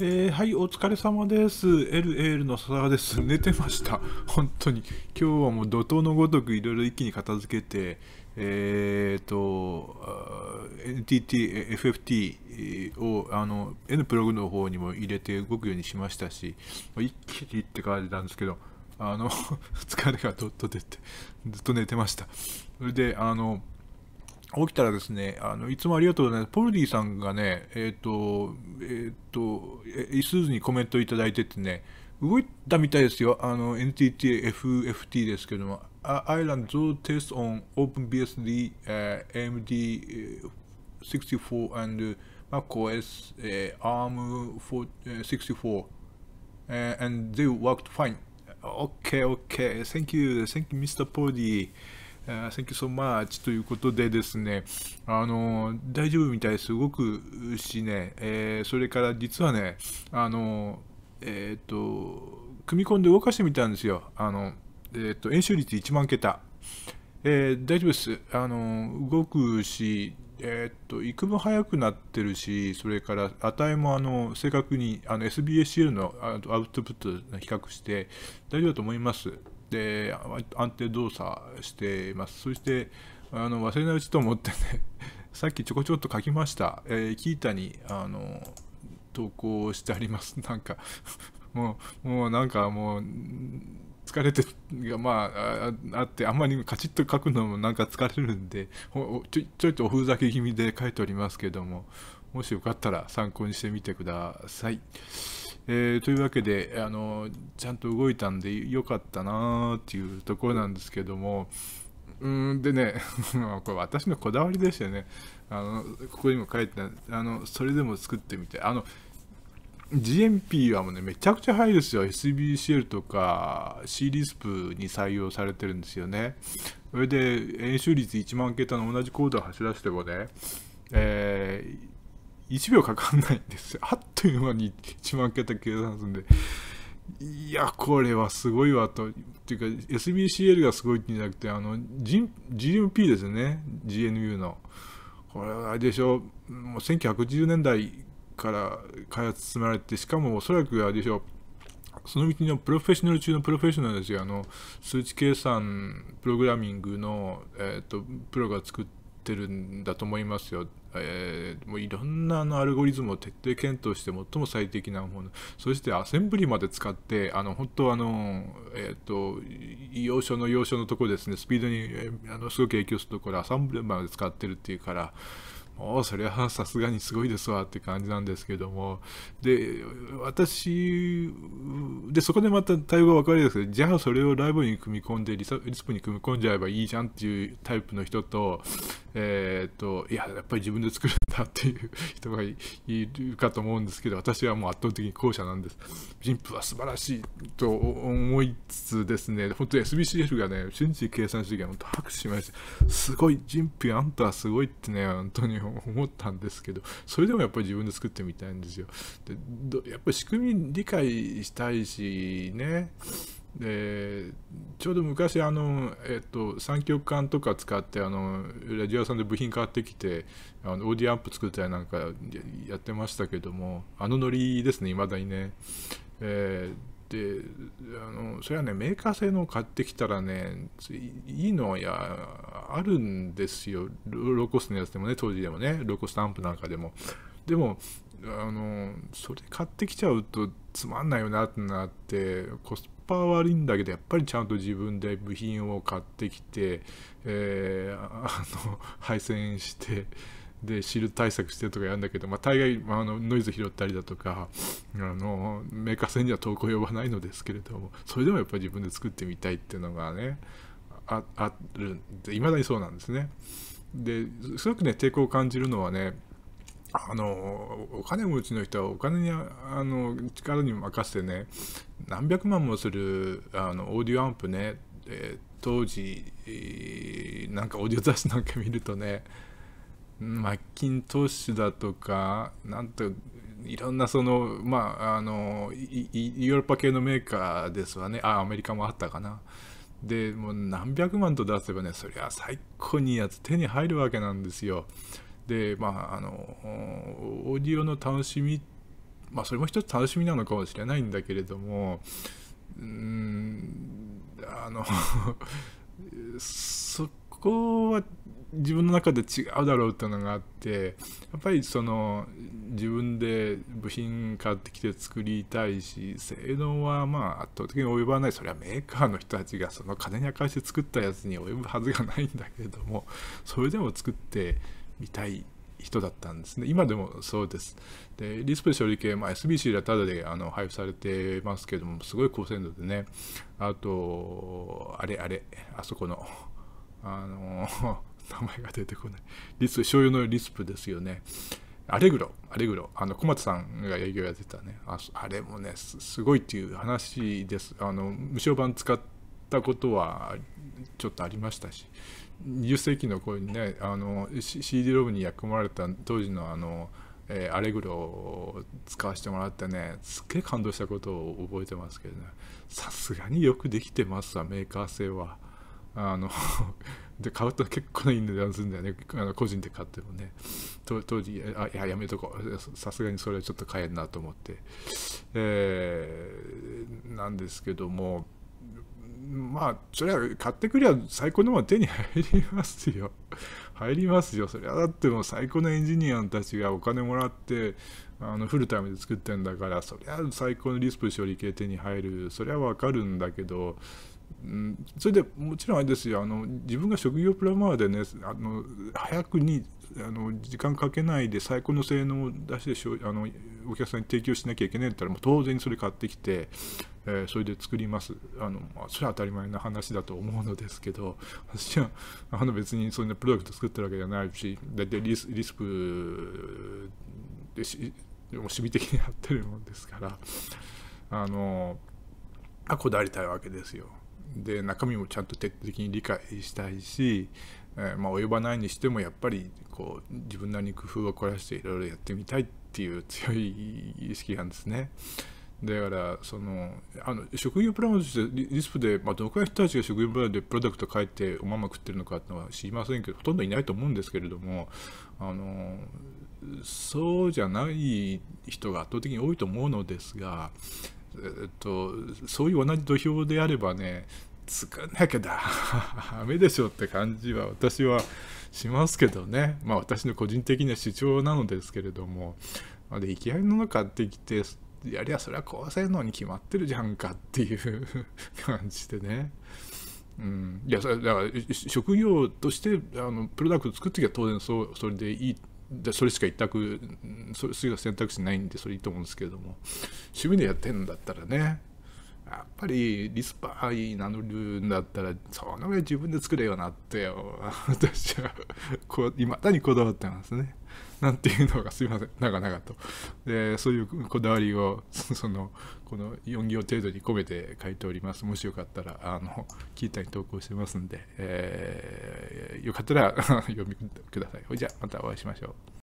えー、はい、お疲れ様です。LL の笹川です。寝てました。本当に。今日はもう怒涛のごとくいろいろ一気に片付けて、えーと、NTT、FFT をあの N プログの方にも入れて動くようにしましたし、一気にって感じなんですけど、あの 疲れがどっと出て、ずっと寝てました。それで、あの、起きたらですね、あのいつもありがとうございます。ポルディさんがね、えっ、ー、と、えっ、ー、と、イスーズにコメントいただいててね、動いたみたいですよ。あの、NTT、FFT ですけども、Island Zoo Test on OpenBSD、uh, AMD64 and MacOS、uh, ARM64、uh, and they worked fine. Okay, okay. Thank you. Thank you, Mr. Poldy. uh, thank you so much ということでですね、あの大丈夫みたいすごくしね、えー、それから実はね、あのえっ、と、組み込んで動かしてみたんですよ。あの、えっ、と、演習率1万桁。え大丈夫です。あの動くし、えー、っとくも早くなってるし、それから値もあの正確にあの SBACL のアウトプット比較して大丈夫だと思います。で、安定動作しています。そしてあの忘れないうちと思ってね さっきちょこちょこっと書きました。えー、キータにあの投稿してあります。なんかもう、もうなんかもう、疲れてがまああってあんまりカチッと書くのもなんか疲れるんでちょちょいとおふざけ気味で書いておりますけどももしよかったら参考にしてみてください。えー、というわけであのちゃんと動いたんでよかったなーっていうところなんですけどもうんでね これ私のこだわりでしたよねあのここにも書いてあのそれでも作ってみてあの GMP はもうね、めちゃくちゃ早いですよ。SBCL とか C リスプに採用されてるんですよね。それで、演習率1万桁の同じコードを走らせてもね、えー、1秒かかんないんですよ。あっという間に1万桁計算するんで。いや、これはすごいわと。っていうか、SBCL がすごいってんじゃなくて、あの、G、m p ですよね。GNU の。これはあれでしょう。もう1 9 1 0年代から開発進められて、しかもおそらくあれでしょう、その道のプロフェッショナル中のプロフェッショナルですよ、あの数値計算、プログラミングの、えーと、プロが作ってるんだと思いますよ。えー、もういろんなあのアルゴリズムを徹底検討して最も最適なものそしてアセンブリまで使ってあの本当あの、えーと、と要所の要所のところですねスピードに、えー、あのすごく影響するところアセンブリまで使ってるっていうから。おそれはさすがにすごいですわって感じなんですけども、で、私、で、そこでまた対応が分かりやすいじゃあそれをライブに組み込んでリサ、リスプに組み込んじゃえばいいじゃんっていうタイプの人と、えー、っと、いや、やっぱり自分で作るだっていう人がいるかと思うんですけど、私はもう圧倒的に後者なんです。ジンプは素晴らしいと思いつつですね、本当 SBCF がね、瞬時計算主義は本当拍手しました。すごい、ジンあんたはすごいってね、本当に思ったんですけど、それでもやっぱり自分で作ってみたいんですよ。でやっぱり仕組み理解したいしね、でちょうど昔あの、えっと、三極管とか使ってあのラジオ屋さんで部品買ってきてあのオーディアンプ作ったりなんかやってましたけどもあのノリですねいまだにね。えー、であのそれはねメーカー製のを買ってきたらねいいのやあるんですよローコスのやつでもね当時でもねローコスタンプなんかでもでもあのそれ買ってきちゃうとつまんないよなってなってコスパー悪いんだけどやっぱりちゃんと自分で部品を買ってきて、えー、あの配線してでシール対策してとかやるんだけど、まあ、大概あのノイズ拾ったりだとかあのメーカー戦には投稿呼ばないのですけれどもそれでもやっぱり自分で作ってみたいっていうのがねああるいまだにそうなんですね。ですごくね抵抗を感じるのはねあのお金持ちの人はお金にあの力に任せてね何百万もするあのオーディオアンプね、えー、当時、えー、なんかオーディオ雑誌なんか見るとねマッキントッシュだとかなんといろんなそのまああのヨーロッパ系のメーカーですわねあアメリカもあったかなでもう何百万と出せばねそりゃ最高にいいやつ手に入るわけなんですよでまああのオーディオの楽しみってまあ、それも一つ楽しみなのかもしれないんだけれどもうんあの そこは自分の中で違うだろうっていうのがあってやっぱりその自分で部品買ってきて作りたいし性能はまあ圧倒的に及ばないそれはメーカーの人たちがその金に明かして作ったやつに及ぶはずがないんだけれどもそれでも作ってみたい人だったんですね。今でもそうです。でリスプレイ処理系、まあ、SBC ではただであの配布されてますけども、すごい高精度でね、あと、あれあれ、あそこの、あの、名前が出てこない。リスプ、醤油のリスプですよね。アレグロ、アレグロ、あの、小松さんが営業やってたね、ああれもねす、すごいっていう話です。あの、無償版使って、ったことはちょっとありましたし20世紀の頃にねあの CD ロムに役込まれた当時のあの、えー、アレグロを使わせてもらってねすっげえ感動したことを覚えてますけどねさすがによくできてますわメーカー性は。あの で買うと結構いい値段するんだよねあの個人で買ってもね当時あいややめとこうさすがにそれはちょっと買えんなと思って、えー、なんですけどもまあ、それは買ってくりゃ最高のもの手に入りますよ。入りますよ。そりゃだってもう最高のエンジニアたちがお金もらって、あのフルタイムで作ってんだから、そりゃ最高のリスプ処理系手に入る。そりゃわかるんだけど、うん、それでもちろんあれですよあの自分が職業プラマーでねあの早くにあの時間かけないで最高の性能を出してしょあのお客さんに提供しなきゃいけないんだったらもう当然それ買ってきて、えー、それで作りますあの、まあ、それは当たり前な話だと思うのですけど 私はあの別にそんなプロダクト作ってるわけじゃないし大体リスリスクでしも守備的にやってるもんですからあのこだわりたいわけですよ。で中身もちゃんと徹底的に理解したいしえー、まあ、及ばないにしてもやっぱりこう自分なりに工夫を凝らしていろいろやってみたいっていう強い意識なんですね。だからそのあの職業プランとしてリスプで、まあ、どのら人たちが職業プランでプロダクト書いておまま食ってるのかってのは知りませんけどほとんどいないと思うんですけれどもあのそうじゃない人が圧倒的に多いと思うのですが、えっと、そういう同じ土俵であればね作んなきゃダメでしょって感じは私はしますけどねまあ私の個人的な主張なのですけれどもでいきなりの買ってきてやりゃそれは壊せるのに決まってるじゃんかっていう 感じでね。うん、いやだから職業としてあのプロダクト作ってきゃ当然そうそれでいいでそれしか一択それしか選択肢ないんでそれいいと思うんですけれども趣味でやってるんだったらねやっぱりリスパに名乗るんだったらその上自分で作れよなって 私はいまだにこだわってますね。なんていうのがすいません長々とでそういうこだわりをそのこの4行程度に込めて書いておりますもしよかったらあの聞いたり投稿してますんで、えー、よかったら 読みくださいじゃあまたお会いしましょう。